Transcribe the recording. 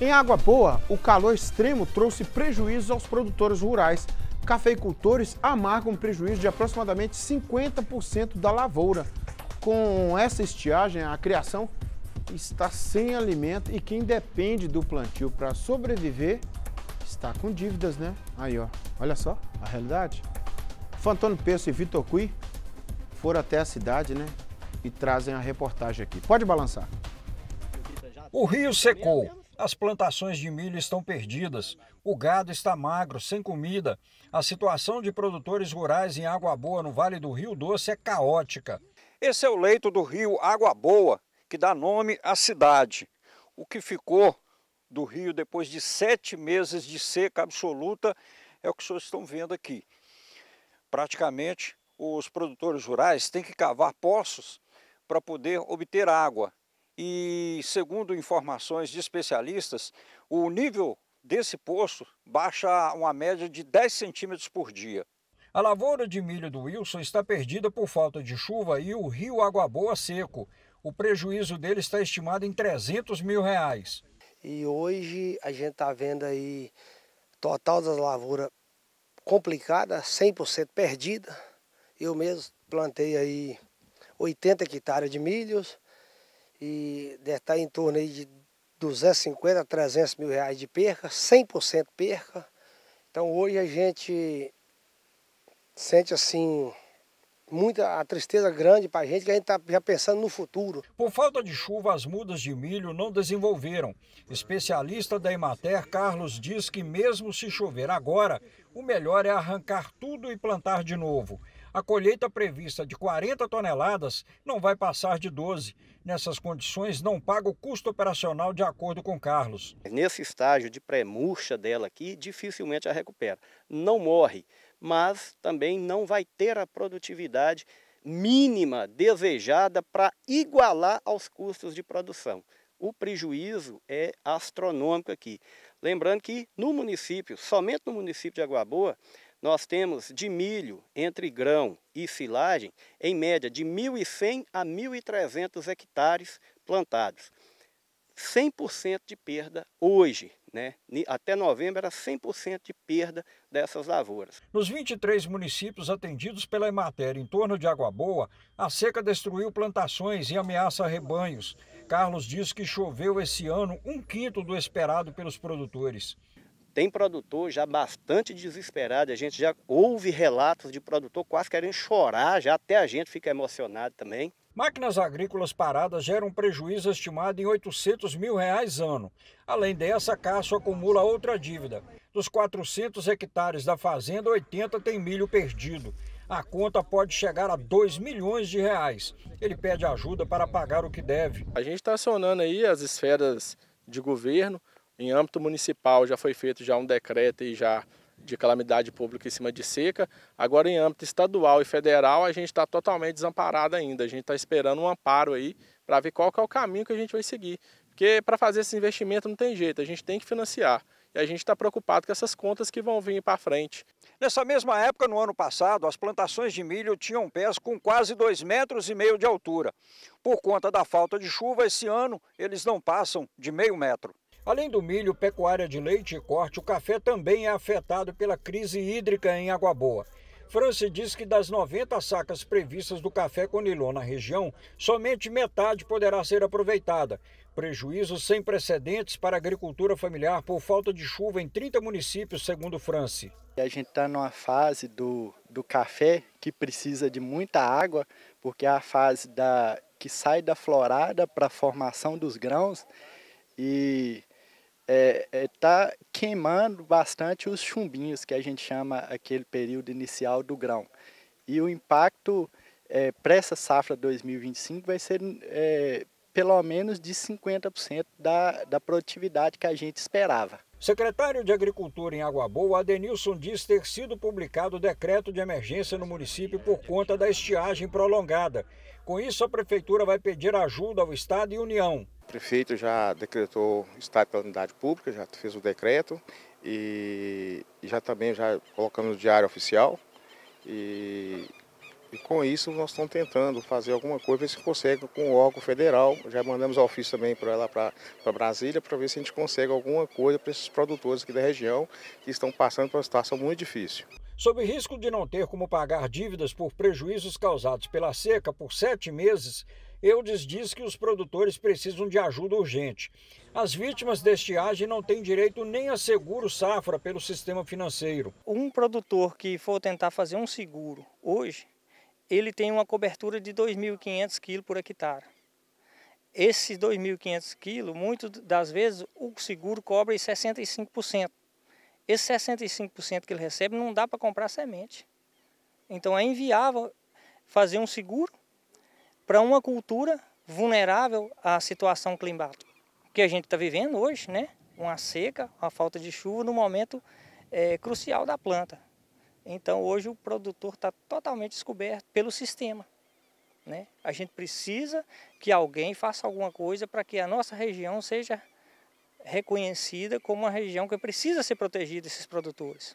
Em Água Boa, o calor extremo trouxe prejuízos aos produtores rurais. Cafeicultores amargam prejuízo de aproximadamente 50% da lavoura. Com essa estiagem, a criação está sem alimento e quem depende do plantio para sobreviver está com dívidas, né? Aí, ó, olha só a realidade. Fantônio Peço e Vitor Cui foram até a cidade, né? E trazem a reportagem aqui. Pode balançar. O rio secou as plantações de milho estão perdidas, o gado está magro, sem comida, a situação de produtores rurais em Água Boa, no Vale do Rio Doce, é caótica. Esse é o leito do rio Água Boa, que dá nome à cidade. O que ficou do rio depois de sete meses de seca absoluta é o que vocês estão vendo aqui. Praticamente, os produtores rurais têm que cavar poços para poder obter água e, segundo informações de especialistas, o nível desse poço baixa uma média de 10 centímetros por dia. A lavoura de milho do Wilson está perdida por falta de chuva e o rio Água Boa seco. O prejuízo dele está estimado em 300 mil reais. E hoje a gente está vendo aí total das lavouras complicada, 100% perdida. Eu mesmo plantei aí 80 hectares de milhos, e deve estar em torno aí de 250 a 300 mil reais de perca, 100% perca. Então hoje a gente sente assim muita a tristeza grande para a gente que a gente está já pensando no futuro. Por falta de chuva, as mudas de milho não desenvolveram. Especialista da Emater, Carlos, diz que mesmo se chover agora, o melhor é arrancar tudo e plantar de novo. A colheita prevista de 40 toneladas não vai passar de 12. Nessas condições, não paga o custo operacional de acordo com Carlos. Nesse estágio de pré-murcha dela aqui, dificilmente a recupera. Não morre, mas também não vai ter a produtividade mínima desejada para igualar aos custos de produção. O prejuízo é astronômico aqui. Lembrando que no município, somente no município de Água Boa, nós temos de milho entre grão e silagem, em média de 1.100 a 1.300 hectares plantados. 100% de perda hoje, né? Até novembro era 100% de perda dessas lavouras. Nos 23 municípios atendidos pela Emater em torno de Água Boa, a seca destruiu plantações e ameaça rebanhos. Carlos diz que choveu esse ano um quinto do esperado pelos produtores. Tem produtor já bastante desesperado, a gente já ouve relatos de produtor quase querendo chorar, já até a gente fica emocionado também. Máquinas agrícolas paradas geram prejuízo estimado em 800 mil reais ano. Além dessa, Cássio acumula outra dívida. Dos 400 hectares da fazenda, 80 tem milho perdido. A conta pode chegar a 2 milhões de reais. Ele pede ajuda para pagar o que deve. A gente está acionando aí as esferas de governo em âmbito municipal já foi feito já um decreto e já de calamidade pública em cima de seca. Agora, em âmbito estadual e federal, a gente está totalmente desamparado ainda. A gente está esperando um amparo aí para ver qual é o caminho que a gente vai seguir. Porque para fazer esse investimento não tem jeito, a gente tem que financiar. E a gente está preocupado com essas contas que vão vir para frente. Nessa mesma época, no ano passado, as plantações de milho tinham pés com quase 2,5 metros e meio de altura. Por conta da falta de chuva, esse ano eles não passam de meio metro. Além do milho, pecuária de leite e corte, o café também é afetado pela crise hídrica em Água Boa. France diz que das 90 sacas previstas do café Conilon na região, somente metade poderá ser aproveitada. Prejuízo sem precedentes para a agricultura familiar por falta de chuva em 30 municípios, segundo France. A gente está numa fase do, do café que precisa de muita água, porque é a fase da, que sai da florada para a formação dos grãos. E está é, é, tá queimando bastante os chumbinhos, que a gente chama aquele período inicial do grão. E o impacto é, para essa safra 2025 vai ser é, pelo menos de 50% da, da produtividade que a gente esperava. Secretário de Agricultura em Água Boa, Adenilson diz ter sido publicado decreto de emergência no município por conta da estiagem prolongada. Com isso, a prefeitura vai pedir ajuda ao Estado e União. O prefeito já decretou estado de calamidade pública, já fez o decreto e já também já colocamos no diário oficial e e com isso nós estamos tentando fazer alguma coisa, ver se consegue com o órgão federal. Já mandamos ofício também para lá para Brasília para ver se a gente consegue alguma coisa para esses produtores aqui da região que estão passando por uma situação muito difícil. Sob risco de não ter como pagar dívidas por prejuízos causados pela seca por sete meses, Eudes diz que os produtores precisam de ajuda urgente. As vítimas deste estiagem não têm direito nem a seguro safra pelo sistema financeiro. Um produtor que for tentar fazer um seguro hoje, ele tem uma cobertura de 2.500 kg por hectare. Esses 2.500 kg, muitas das vezes, o seguro cobre 65%. Esse 65% que ele recebe não dá para comprar semente. Então é inviável fazer um seguro para uma cultura vulnerável à situação climática que a gente está vivendo hoje, né? Uma seca, uma falta de chuva no momento é, crucial da planta. Então hoje o produtor está totalmente descoberto pelo sistema. Né? A gente precisa que alguém faça alguma coisa para que a nossa região seja reconhecida como uma região que precisa ser protegida esses produtores.